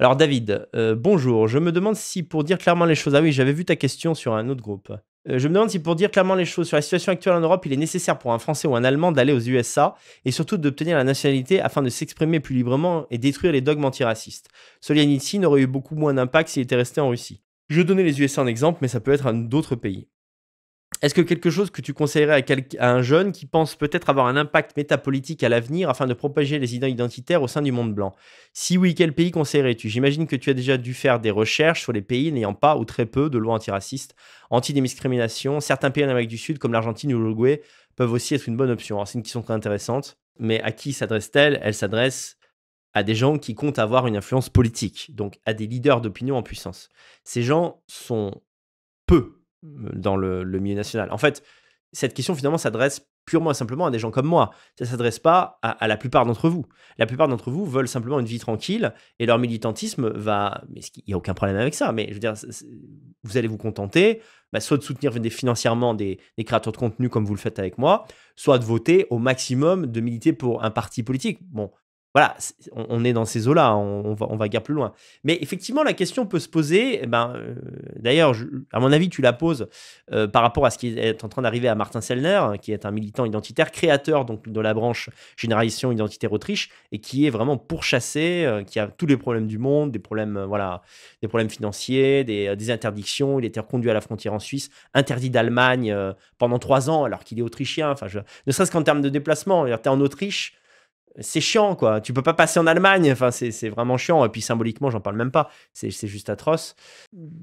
Alors David, euh, bonjour. Je me demande si pour dire clairement les choses, ah oui, j'avais vu ta question sur un autre groupe. Euh, je me demande si pour dire clairement les choses sur la situation actuelle en Europe, il est nécessaire pour un Français ou un Allemand d'aller aux USA et surtout d'obtenir la nationalité afin de s'exprimer plus librement et détruire les dogmes antiracistes. Solianitsyn n'aurait eu beaucoup moins d'impact s'il était resté en Russie. Je donnais les USA en exemple, mais ça peut être un d'autres pays. Est-ce que quelque chose que tu conseillerais à, un jeune qui pense peut-être avoir un impact métapolitique à l'avenir afin de propager les idées identitaires au sein du monde blanc Si oui, quel pays conseillerais-tu J'imagine que tu as déjà dû faire des recherches sur les pays n'ayant pas ou très peu de lois antiracistes, antidiscrimination. Certains pays en Amérique du Sud, comme l'Argentine ou l'Uruguay, peuvent aussi être une bonne option. Alors, c'est une question très intéressante. Mais à qui sadresse t Elle, Elle s'adresse à des gens qui comptent avoir une influence politique, donc à des leaders d'opinion en puissance. Ces gens sont peu dans le, milieu national. En fait, cette question finalement s'adresse purement et simplement à des gens comme moi. Ça ne s'adresse pas à, la plupart d'entre vous. La plupart d'entre vous veulent simplement une vie tranquille et leur militantisme va... Mais il n'y a aucun problème avec ça, mais je veux dire, vous allez vous contenter, bah, soit de soutenir financièrement des, des, créateurs de contenu comme vous le faites avec moi, soit de voter au maximum, de militer pour un parti politique. Bon, voilà, on, est dans ces eaux-là, hein, on, va, on guère plus loin. Mais effectivement, la question peut se poser, eh ben, euh, d'ailleurs, à mon avis, tu la poses euh, par rapport à ce qui est en train d'arriver à Martin Sellner, hein, qui est un militant identitaire, créateur donc, de la branche Génération Identitaire Autriche, et qui est vraiment pourchassé, euh, qui a tous les problèmes du monde, des problèmes, voilà, des problèmes financiers, des, interdictions, il était reconduit à la frontière en Suisse, interdit d'Allemagne pendant trois ans alors qu'il est autrichien, enfin, ne serait-ce qu'en termes de déplacement, tu es en Autriche, c'est chiant, quoi. Tu peux pas passer en Allemagne. Enfin, c'est vraiment chiant. Et puis symboliquement, j'en parle même pas. C'est juste atroce.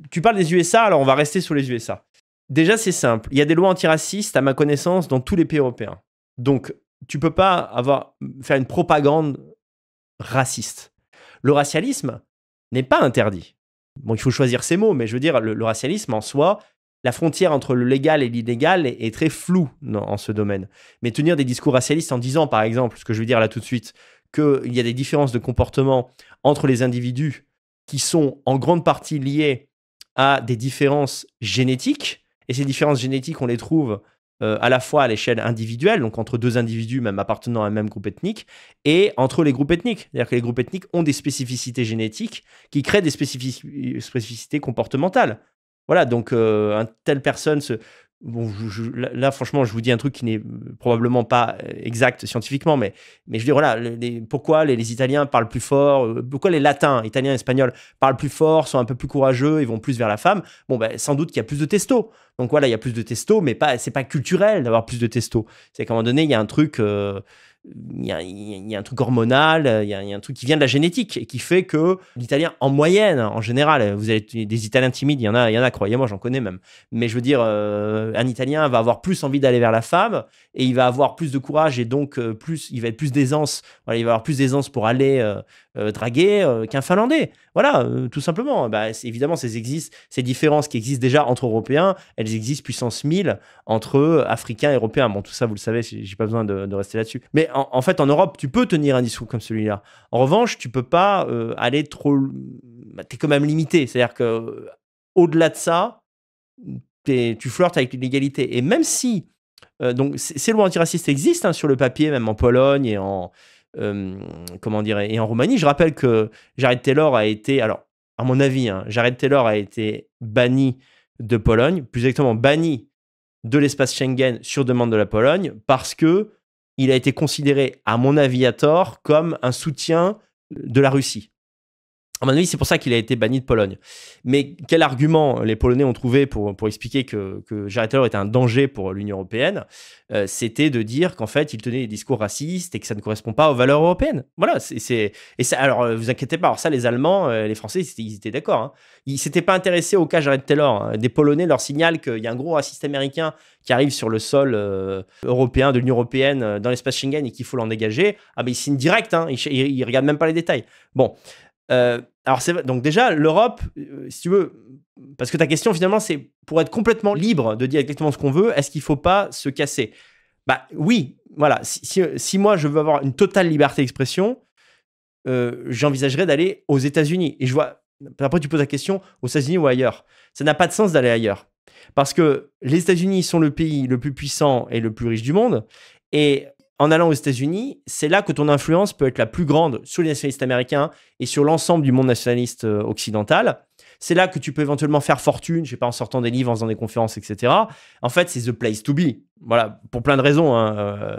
Tu parles des USA, alors on va rester sur les USA. Déjà, c'est simple. Il y a des lois antiracistes, à ma connaissance, dans tous les pays européens. Donc, tu peux pas avoir faire une propagande raciste. Le racialisme n'est pas interdit. Bon, il faut choisir ses mots, mais je veux dire, le racialisme en soi, la frontière entre le légal et l'illégal est, très floue en ce domaine. Mais tenir des discours racialistes en disant, par exemple, ce que je veux dire là tout de suite, qu'il y a des différences de comportement entre les individus qui sont en grande partie liées à des différences génétiques, et ces différences génétiques, on les trouve euh, à la fois à l'échelle individuelle, donc entre deux individus même appartenant à un même groupe ethnique, et entre les groupes ethniques. C'est-à-dire que les groupes ethniques ont des spécificités génétiques qui créent des spécificités comportementales. Voilà, donc euh, un telle personne là, franchement, je vous dis un truc qui n'est probablement pas euh, exact scientifiquement, mais, mais je dire, voilà, les, pourquoi les, Italiens parlent plus fort, euh, pourquoi les Latins, Italiens, Espagnols, parlent plus fort, sont un peu plus courageux ils vont plus vers la femme Bon, ben, sans doute qu'il y a plus de testo. Donc voilà, il y a plus de testo, mais pas, c'est pas culturel d'avoir plus de testo. C'est qu'à un moment donné, il y a un truc il y, a, un truc hormonal, euh, il y, a, un truc qui vient de la génétique et qui fait que l'Italien, en moyenne, en général, vous avez des Italiens timides, il y en a, il y en a, croyez-moi, j'en connais même. Mais je veux dire, euh, un Italien va avoir plus envie d'aller vers la femme et il va avoir plus de courage et donc euh, plus, il va être plus d'aisance. il va avoir plus d'aisance pour aller euh, draguer euh, qu'un Finlandais. Voilà, euh, tout simplement. Bah, évidemment, ces, ces différences qui existent déjà entre Européens, elles existent puissance 1000 entre Africains et Européens. Bon, tout ça, vous le savez, j'ai pas besoin de, rester là-dessus. Mais en, fait, en Europe, tu peux tenir un discours comme celui-là. En revanche, tu peux pas aller trop. Bah, tu es quand même limité. C'est-à-dire que au-delà de ça, tu flirtes avec l'inégalité. Et même si. donc, ces lois antiracistes existent hein, sur le papier, même en Pologne et en, euh, comment dire Et en Roumanie, je rappelle que Jared Taylor a été, alors à mon avis, hein, Jared Taylor a été banni de Pologne, plus exactement banni de l'espace Schengen sur demande de la Pologne, parce que il a été considéré, à mon avis à tort, comme un soutien de la Russie. À mon avis, c'est pour ça qu'il a été banni de Pologne. Mais quel argument les Polonais ont trouvé pour, expliquer que, que Jared Taylor était un danger pour l'Union européenne euh, C'était de dire qu'en fait, il tenait des discours racistes et que ça ne correspond pas aux valeurs européennes. Voilà. C'est, et ça, alors, euh, vous inquiétez pas. Alors, ça, les Allemands, euh, les Français, ils étaient d'accord. Hein. Ils ne s'étaient pas intéressés au cas Jared Taylor. Hein. Des Polonais leur signalent qu'il y a un gros raciste américain qui arrive sur le sol européen, de l'Union européenne, dans l'espace Schengen et qu'il faut l'en dégager. Ah, mais ils signent direct. Hein. Ils ne regardent même pas les détails. Bon. Euh, alors, c'est donc déjà, l'Europe, euh, si tu veux, parce que ta question finalement, c'est pour être complètement libre de dire exactement ce qu'on veut, est-ce qu'il ne faut pas se casser Bah oui, voilà. Si, moi je veux avoir une totale liberté d'expression, euh, j'envisagerais d'aller aux États-Unis. Et je vois, après tu poses la question aux États-Unis ou ailleurs. Ça n'a pas de sens d'aller ailleurs. Parce que les États-Unis sont le pays le plus puissant et le plus riche du monde. Et en allant aux États-Unis, c'est là que ton influence peut être la plus grande sur les nationalistes américains et sur l'ensemble du monde nationaliste euh, occidental. C'est là que tu peux éventuellement faire fortune, je sais pas, en sortant des livres, en faisant des conférences, etc. En fait, c'est the place to be. Voilà, pour plein de raisons. Hein, euh,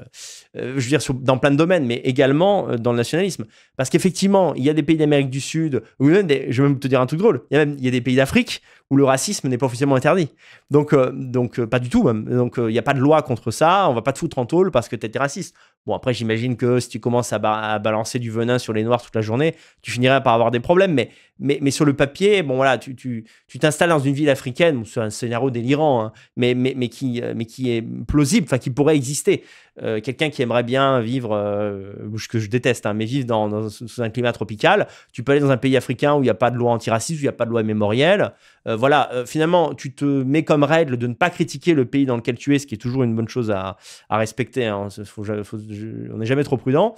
euh, je veux dire, dans plein de domaines, mais également euh, dans le nationalisme. Parce qu'effectivement, il y a des pays d'Amérique du Sud, ou je vais même te dire un truc drôle, il y a, même, il y a des pays d'Afrique où le racisme n'est pas officiellement interdit. Donc, donc pas du tout même. Donc, il n'y a pas de loi contre ça, on va pas te foutre en tôle parce que tu étais raciste. Bon, après, j'imagine que si tu commences à, balancer du venin sur les noirs toute la journée, tu finirais par avoir des problèmes. Mais, mais, mais sur le papier, bon, voilà, tu t'installes tu, t'installes dans une ville africaine, c'est un scénario délirant, hein, mais, mais, mais, qui, mais qui est plausible, enfin qui pourrait exister. Euh, quelqu'un qui aimerait bien vivre, euh, ce que je déteste, hein, mais vivre dans, sous un climat tropical, tu peux aller dans un pays africain où il n'y a pas de loi antiraciste, où il n'y a pas de loi mémorielle. Euh, voilà, finalement, tu te mets comme règle de ne pas critiquer le pays dans lequel tu es, ce qui est toujours une bonne chose à, respecter. Hein. on n'est jamais trop prudent.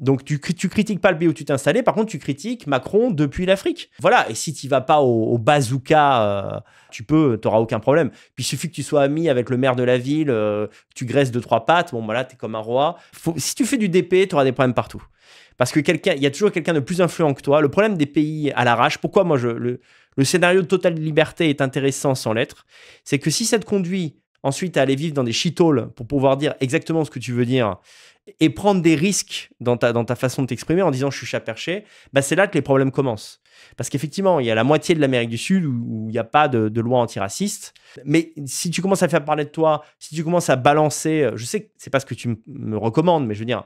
Donc tu, critiques pas le pays où tu t'es installé, par contre tu critiques Macron depuis l'Afrique. Voilà, et si tu vas pas au, bazooka, euh, tu peux, t'auras aucun problème. Puis il suffit que tu sois ami avec le maire de la ville, euh, tu graisses deux trois pattes, bon voilà, tu es comme un roi. si tu fais du DP, tu auras des problèmes partout. Parce que quelqu'un, il y a toujours quelqu'un de plus influent que toi. Le problème des pays à l'arrache, pourquoi moi je le, scénario de totale liberté est intéressant sans l'être, c'est que si ça te conduit ensuite à aller vivre dans des shitholes pour pouvoir dire exactement ce que tu veux dire et prendre des risques dans ta, façon de t'exprimer en disant je suis chat perché, bah, c'est là que les problèmes commencent. Parce qu'effectivement, il y a la moitié de l'Amérique du Sud où, il n'y a pas de, loi antiraciste. Mais si tu commences à faire parler de toi, si tu commences à balancer, euh, je sais que n'est pas ce que tu me recommandes, mais je veux dire,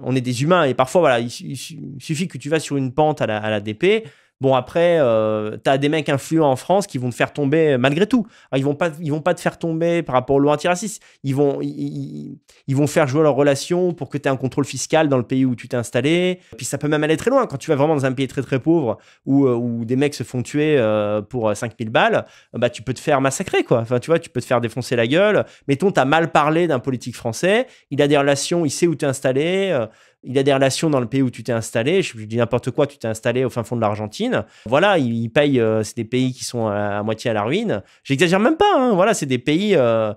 on est des humains et parfois, voilà, il, suffit que tu vas sur une pente à la, à la DP, Bon, après, euh, t'as tu as des mecs influents en France qui vont te faire tomber malgré tout. Hein, ils vont pas, ils vont pas te faire tomber par rapport aux lois antiracistes. Ils vont, ils, vont faire jouer leurs relations pour que tu aies un contrôle fiscal dans le pays où tu t'es installé. Puis ça peut même aller très loin. Quand tu vas vraiment dans un pays très très pauvre où, euh, où des mecs se font tuer euh, pour 5000 balles, bah, tu peux te faire massacrer. quoi. Enfin, tu vois, tu peux te faire défoncer la gueule. Mettons, tu as mal parlé d'un politique français. Il a des relations, il sait où tu es installé il a des relations dans le pays où tu t'es installé. Je dis n'importe quoi, tu t'es installé au fin fond de l'Argentine. Voilà, il, payent, paye. Euh, c'est des pays qui sont à, moitié à la ruine. J'exagère même pas. Hein. voilà, c'est des pays. Euh,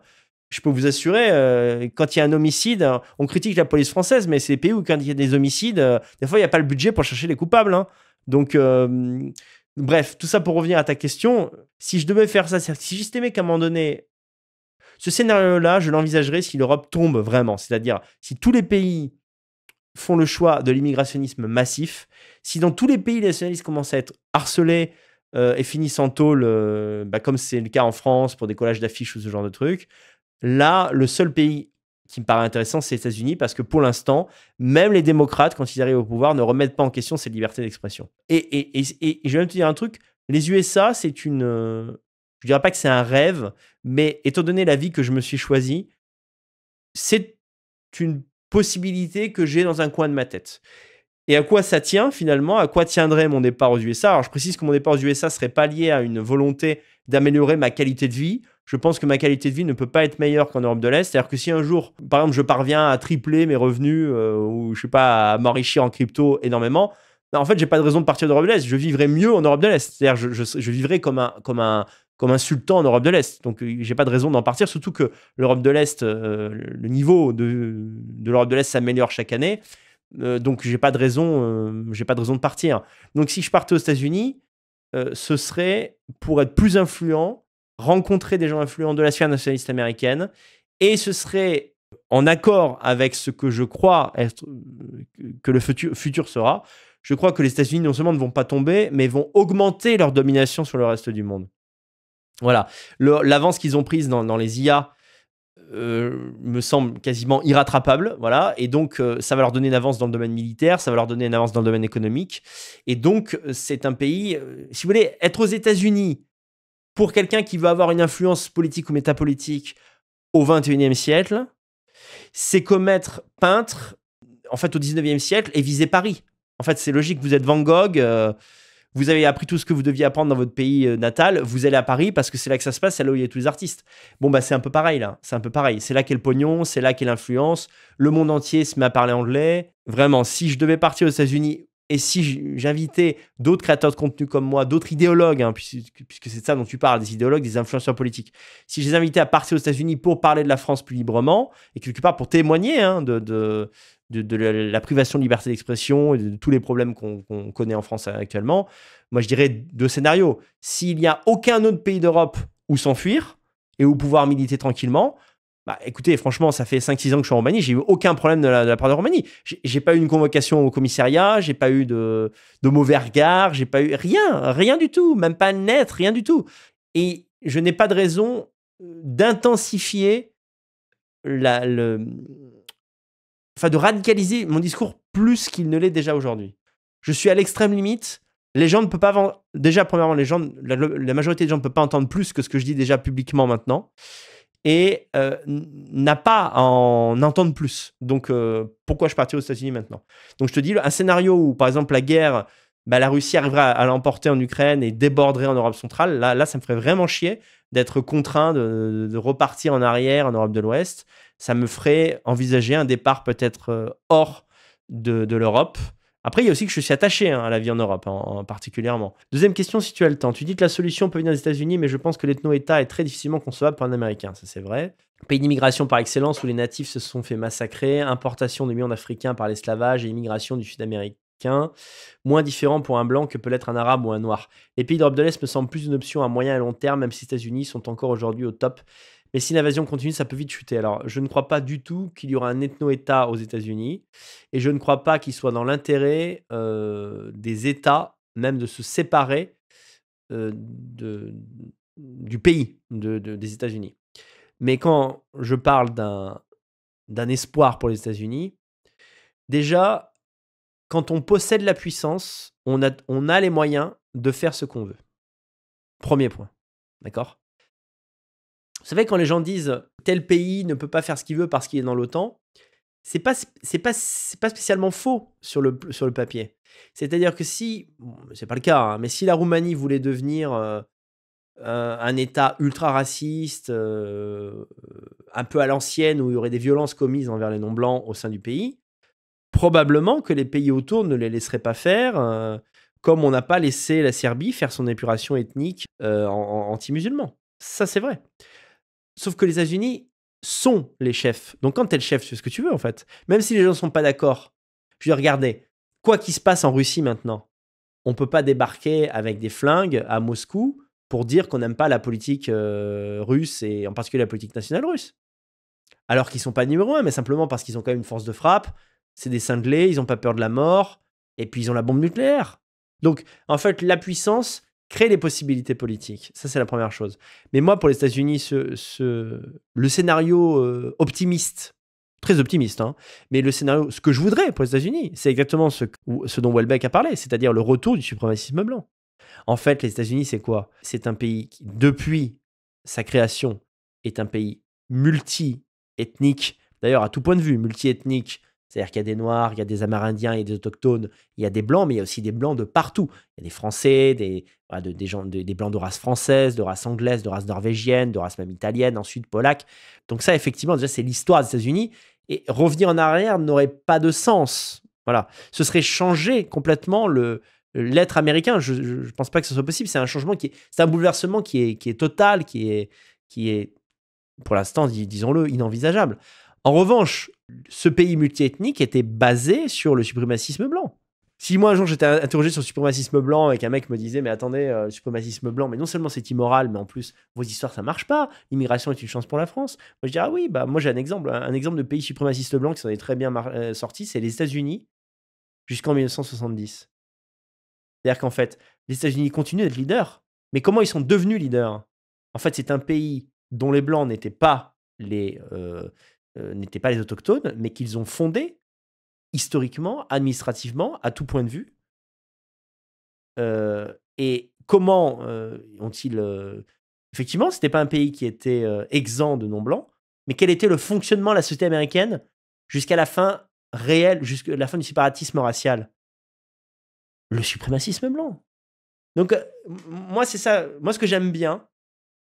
je peux vous assurer, euh, quand il y a un homicide, hein, on critique la police française, mais c'est des pays où quand il y a des homicides, des fois il n'y a pas le budget pour chercher les coupables. Hein. Donc Bref, tout ça pour revenir à ta question, si je devais faire ça, si j'estimais qu'à un moment donné, ce scénario-là, je l'envisagerais si l'Europe tombe vraiment, c'est-à-dire si tous les pays font le choix de l'immigrationnisme massif, si dans tous les pays les nationalistes commencent à être harcelés euh, et finissent en taule, euh, bah, comme c'est le cas en France pour des collages d'affiches ou ce genre de trucs, là, le seul pays qui me paraît intéressant, c'est les États-Unis, parce que pour l'instant, même les démocrates, quand ils arrivent au pouvoir, ne remettent pas en question cette liberté d'expression. Et, et, et, je vais même te dire un truc, les USA, c'est une... Euh, je dirais pas que c'est un rêve, mais étant donné la vie que je me suis choisie, c'est une possibilité que j'ai dans un coin de ma tête. Et à quoi ça tient finalement À quoi tiendrait mon départ aux USA Alors je précise que mon départ aux USA serait pas lié à une volonté d'améliorer ma qualité de vie. Je pense que ma qualité de vie ne peut pas être meilleure qu'en Europe de l'Est. C'est-à-dire que si un jour, par exemple, je parviens à tripler mes revenus euh, ou je sais pas à m'enrichir en crypto énormément, bah, en fait, j'ai pas de raison de partir d'Europe de l'Est. Je vivrai mieux en Europe de l'Est. C'est-à-dire, je, je, vivrai comme un, comme un, comme un sultan en Europe de l'Est. Donc, euh, j'ai pas de raison d'en partir, surtout que l'Europe de l'Est, euh, le niveau de, de l'Europe de l'Est s'améliore chaque année. Euh, donc, j'ai pas de raison, j'ai pas de raison de partir. Donc, si je partais aux États-Unis, ce serait pour être plus influent, rencontrer des gens influents de la sphère nationaliste américaine, et ce serait en accord avec ce que je crois être, que le futur, sera, je crois que les États-Unis non seulement ne vont pas tomber, mais vont augmenter leur domination sur le reste du monde. Voilà. L'avance qu'ils ont prise dans, les IA euh, me semble quasiment irrattrapable. Voilà. Et donc, euh, ça va leur donner une avance dans le domaine militaire, ça va leur donner une avance dans le domaine économique. Et donc, euh, c'est un pays, si vous voulez, être aux États-Unis pour quelqu'un qui veut avoir une influence politique ou métapolitique au 21e siècle, c'est commettre peintre, en fait, au 19e siècle et viser Paris. En fait, c'est logique, vous êtes Van Gogh. Vous avez appris tout ce que vous deviez apprendre dans votre pays euh, natal. Vous allez à Paris parce que c'est là que ça se passe, c'est là où il y a tous les artistes. Bon, bah, c'est un peu pareil, là. C'est un peu pareil. C'est là qu'est le pognon, c'est là qu'est l'influence. Le monde entier se met à parler anglais. Vraiment, si je devais partir aux États-Unis et si j'invitais d'autres créateurs de contenu comme moi, d'autres idéologues, hein, puisque, c'est de ça dont tu parles, des idéologues, des influenceurs politiques, si je les invitais à partir aux États-Unis pour parler de la France plus librement, et quelque part pour témoigner hein, de, de, la privation de liberté d'expression et de, tous les problèmes qu'on connaît en France actuellement, moi je dirais deux scénarios. S'il n'y a aucun autre pays d'Europe où s'enfuir et où pouvoir militer tranquillement, bah, écoutez, franchement, ça fait 5-6 ans que je suis en Roumanie, j'ai eu aucun problème de la, part de Roumanie. J'ai pas eu une convocation au commissariat, j'ai pas eu de, mauvais regard, j'ai pas eu rien, rien du tout, même pas net, rien du tout. Et je n'ai pas de raison euh, d'intensifier enfin de radicaliser mon discours plus qu'il ne l'est déjà aujourd'hui. Je suis à l'extrême limite. Les gens ne peuvent pas déjà premièrement les gens la majorité des gens ne peuvent pas entendre plus que ce que je dis déjà publiquement maintenant et euh, n'a pas à en entendre plus. Donc, euh, pourquoi je partirais aux États-Unis maintenant Donc, je te dis, un scénario où, par exemple, la guerre, bah, la Russie arriverait à, l'emporter en Ukraine et déborderait en Europe centrale, là, là ça me ferait vraiment chier d'être contraint de, repartir en arrière en Europe de l'Ouest. Ça me ferait envisager un départ peut-être euh, hors de l'Europe après, il y a aussi que je suis attaché hein, à la vie en Europe, hein, en particulièrement. Deuxième question, si tu as le temps. Tu dis que la solution peut venir des États-Unis, mais je pense que l'ethno-État est très difficilement concevable pour un Américain. Ça, c'est vrai. Pays d'immigration par excellence où les natifs se sont fait massacrer, importation de millions d'Africains par l'esclavage et immigration du sud américain moins différent pour un blanc que peut l'être un arabe ou un noir. Les pays d'Europe de l'Est me semblent plus une option à moyen et long terme, même si les États-Unis sont encore aujourd'hui au top mais si l'invasion continue, ça peut vite chuter. Alors, je ne crois pas du tout qu'il y aura un ethno-État aux États-Unis, et je ne crois pas qu'il soit dans l'intérêt euh, des États même de se séparer euh, du pays des États-Unis. Mais quand je parle d'un espoir pour les États-Unis, déjà, quand on possède la puissance, on a, on a les moyens de faire ce qu'on veut. Premier point. D'accord vous savez, quand les gens disent tel pays ne peut pas faire ce qu'il veut parce qu'il est dans l'OTAN, c'est pas c'est pas pas spécialement faux sur le sur le papier. C'est-à-dire que si ce c'est pas le cas, hein, mais si la Roumanie voulait devenir euh, euh, un État ultra raciste, euh, un peu à l'ancienne où il y aurait des violences commises envers les non blancs au sein du pays, probablement que les pays autour ne les laisseraient pas faire, comme on n'a pas laissé la Serbie faire son épuration ethnique anti-musulman. Ça c'est vrai. Sauf que les États-Unis sont les chefs. Donc quand es le chef, tu fais ce que tu veux en fait. Même si les gens ne sont pas d'accord. Je dis, regardez, quoi qu'il se passe en Russie maintenant, on ne peut pas débarquer avec des flingues à Moscou pour dire qu'on n'aime pas la politique euh, russe et en particulier la politique nationale russe. Alors qu'ils ne sont pas numéro un, mais simplement parce qu'ils ont quand même une force de frappe, c'est des cinglés, ils n'ont pas peur de la mort, et puis ils ont la bombe nucléaire. Donc en fait, la puissance, Créer les possibilités politiques, ça c'est la première chose. Mais moi, pour les États-Unis, le scénario euh, optimiste, très optimiste, hein, mais le scénario, ce que je voudrais pour les États-Unis, c'est exactement ce, ce dont Welbeck a parlé, c'est-à-dire le retour du suprémacisme blanc. En fait, les États-Unis, c'est quoi C'est un pays qui, depuis sa création, est un pays multi-ethnique, d'ailleurs à tout point de vue, multi-ethnique, c'est-à-dire qu'il y a des Noirs, il y a des Amérindiens, et des Autochtones, il y a des Blancs, mais il y a aussi des Blancs de partout. Il y a des Français, des, gens, des Blancs de race française, de race anglaise, de race norvégienne, de race même italienne, ensuite polaque. Donc ça, effectivement, déjà, c'est l'histoire des États-Unis. Et revenir en arrière n'aurait pas de sens. Voilà. Ce serait changer complètement l'être américain. Je ne pense pas que ce soit possible. C'est un changement qui C'est un bouleversement qui est, qui est total, qui est, qui est pour l'instant, disons-le, inenvisageable. En revanche, ce pays multiethnique était basé sur le suprémacisme blanc. Si moi un jour j'étais interrogé sur le suprémacisme blanc et qu'un mec me disait mais attendez euh, le suprémacisme blanc mais non seulement c'est immoral mais en plus vos histoires ça marche pas l'immigration est une chance pour la France moi je dirais ah oui bah moi j'ai un exemple hein. un, exemple de pays suprémaciste blanc qui s'en est très bien euh, sorti c'est les États-Unis jusqu'en 1970 c'est-à-dire qu'en fait les États-Unis continuent d'être leaders mais comment ils sont devenus leaders en fait c'est un pays dont les blancs n'étaient pas les euh, euh, n'étaient pas les autochtones, mais qu'ils ont fondé historiquement, administrativement, à tout point de vue. Euh, et comment euh, ont-ils... Effectivement, ce n'était pas un pays qui était exempt de non-blancs, mais quel était le fonctionnement de la société américaine jusqu'à la fin réelle, jusqu'à la fin du séparatisme racial Le suprémacisme blanc. Donc, moi, c'est ça. Moi, ce que j'aime bien,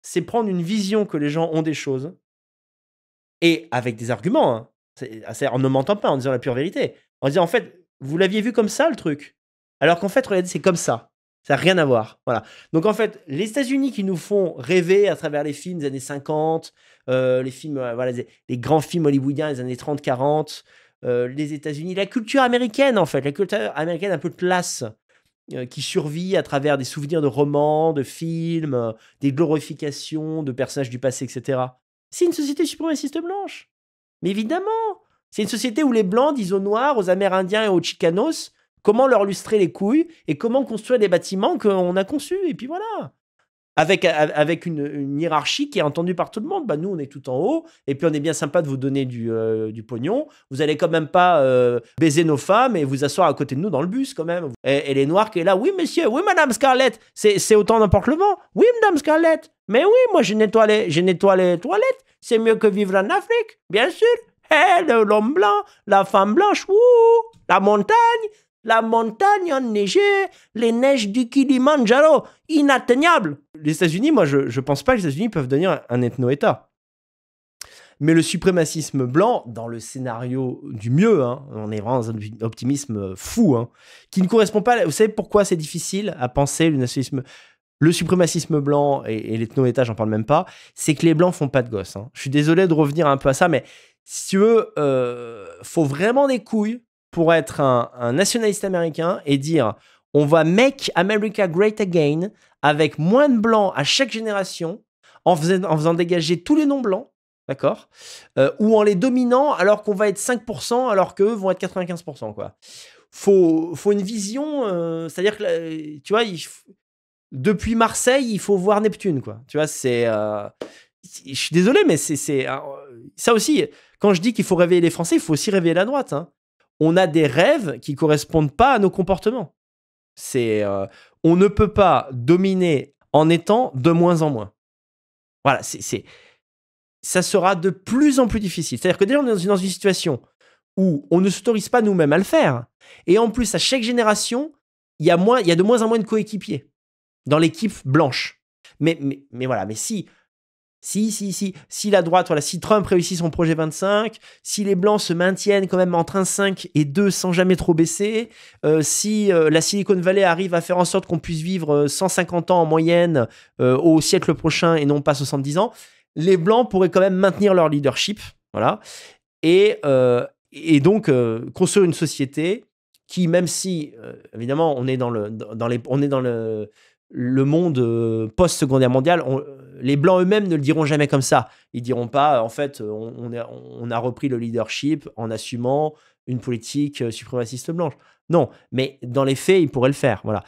c'est prendre une vision que les gens ont des choses et avec des arguments, hein. Ah, en ne mentant pas, en disant la pure vérité, en disant en fait, vous l'aviez vu comme ça le truc, alors qu'en fait, regardez, c'est comme ça. Ça n'a rien à voir. Voilà. Donc en fait, les États-Unis qui nous font rêver à travers les films des années 50, euh, les films, euh, voilà, les, grands films hollywoodiens des années 30-40, euh, les États-Unis, la culture américaine en fait, la culture américaine un peu de classe qui survit à travers des souvenirs de romans, de films, des glorifications de personnages du passé, etc. C'est une société suprémaciste blanche. Mais évidemment, c'est une société où les blancs disent aux noirs, aux amérindiens et aux chicanos comment leur lustrer les couilles et comment construire des bâtiments qu'on a conçus. Et puis voilà avec, avec une, hiérarchie qui est entendue par tout le monde. Bah, nous, on est tout en haut, et puis on est bien sympa de vous donner du, euh, pognon. Vous allez quand même pas euh, baiser nos femmes et vous asseoir à côté de nous dans le bus, quand même. Et, les Noirs qui est là, oui, monsieur, oui, madame Scarlett, c'est autant n'importe le vent. Oui, madame Scarlett, mais oui, moi, je nettoie les, je nettoie les toilettes. C'est mieux que vivre en Afrique, bien sûr. Eh, le l'homme blanc, la femme blanche, la montagne, la montagne enneigée, les neiges du Kilimanjaro, inatteignable les États-Unis, moi, je ne pense pas que les États-Unis peuvent devenir un ethno-État. Mais le suprémacisme blanc, dans le scénario du mieux, hein, on est vraiment dans un optimisme fou, hein, qui ne correspond pas. À, vous savez pourquoi c'est difficile à penser le nationalisme le suprémacisme blanc et, l'ethno-État, j'en parle même pas, c'est que les blancs font pas de gosses. Hein. Je suis désolé de revenir un peu à ça, mais si tu veux, euh, faut vraiment des couilles pour être un nationaliste américain et dire on va make America great again avec moins de blancs à chaque génération en faisant, en faisant dégager tous les non-blancs, d'accord euh, Ou en les dominant alors qu'on va être 5% alors qu'eux vont être 95%, quoi. Faut, faut une vision, euh, c'est-à-dire que, euh, tu vois, depuis Marseille, il faut voir Neptune, quoi. Tu vois, c'est... je suis désolé, mais c'est... ça aussi, quand je dis qu'il faut réveiller les Français, il faut aussi réveiller la droite. Hein. On a des rêves qui correspondent pas à nos comportements. C'est euh, on ne peut pas dominer en étant de moins en moins. Voilà, c'est ça sera de plus en plus difficile. C'est-à-dire que déjà on est dans une situation où on ne s'autorise pas nous-mêmes à le faire, et en plus à chaque génération, il y a moins, il y a de moins en moins de coéquipiers dans l'équipe blanche. Mais, mais, mais voilà, mais si si, si, si, si la droite, si Trump réussit son projet 25, si les Blancs se maintiennent quand même entre 5 et 2 sans jamais trop baisser, euh, si euh, la Silicon Valley arrive à faire en sorte qu'on puisse vivre 150 euh, ans en moyenne au siècle prochain et non pas 70 ans, les Blancs pourraient quand même maintenir leur leadership, voilà, et, donc construire une société qui, même si, évidemment, on est dans le, dans les, on est dans le le monde euh, post-secondaire mondial, les Blancs eux-mêmes ne le diront jamais comme ça. Ils diront pas, euh, en fait, euh, on, a, on a, repris le leadership en assumant une politique suprémaciste blanche. Non, mais dans les faits, ils pourraient le faire. Voilà.